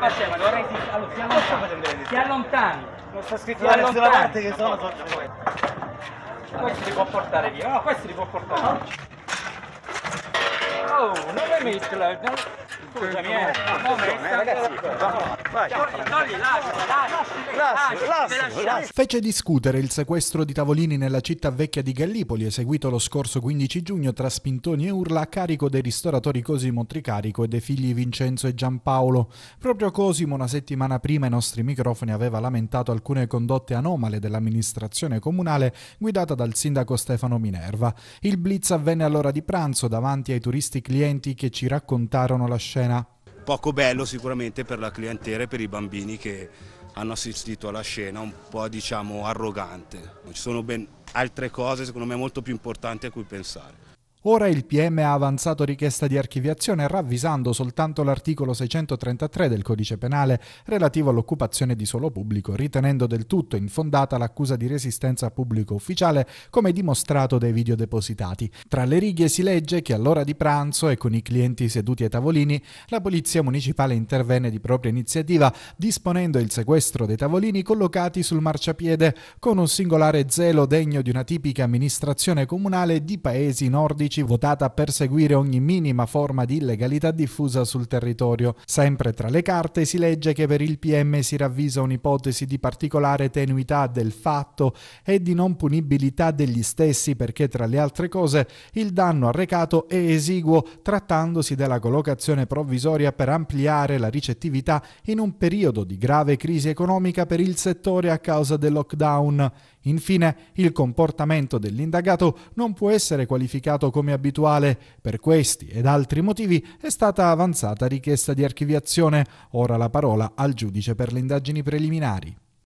Ma c'è, ma dovrei dire... Allora, ti allontani. Ti allontani. Non sta scritto da nessuna parte che sono Questo li può portare via. No, questo li può portare via. Oh, non mi metterla. Scusami, eh. No, ragazzi. Togli, togli, lascia, lascia. Ah, Fece discutere il sequestro di tavolini nella città vecchia di Gallipoli, eseguito lo scorso 15 giugno tra spintoni e urla a carico dei ristoratori Cosimo Tricarico e dei figli Vincenzo e Giampaolo. Proprio Cosimo una settimana prima ai nostri microfoni aveva lamentato alcune condotte anomale dell'amministrazione comunale guidata dal sindaco Stefano Minerva. Il blitz avvenne all'ora di pranzo davanti ai turisti clienti che ci raccontarono la scena. Poco bello sicuramente per la clientela e per i bambini che hanno assistito alla scena un po' diciamo arrogante. Ci sono ben altre cose secondo me molto più importanti a cui pensare. Ora il PM ha avanzato richiesta di archiviazione ravvisando soltanto l'articolo 633 del codice penale relativo all'occupazione di suolo pubblico, ritenendo del tutto infondata l'accusa di resistenza a pubblico ufficiale come dimostrato dai video depositati. Tra le righe si legge che all'ora di pranzo e con i clienti seduti ai tavolini, la Polizia Municipale intervenne di propria iniziativa disponendo il sequestro dei tavolini collocati sul marciapiede con un singolare zelo degno di una tipica amministrazione comunale di paesi nordici 2015 votata a perseguire ogni minima forma di illegalità diffusa sul territorio. Sempre tra le carte si legge che per il PM si ravvisa un'ipotesi di particolare tenuità del fatto e di non punibilità degli stessi perché tra le altre cose il danno arrecato è esiguo trattandosi della collocazione provvisoria per ampliare la ricettività in un periodo di grave crisi economica per il settore a causa del lockdown. Infine, il comportamento dell'indagato non può essere qualificato come abituale. Per questi ed altri motivi è stata avanzata richiesta di archiviazione. Ora la parola al giudice per le indagini preliminari.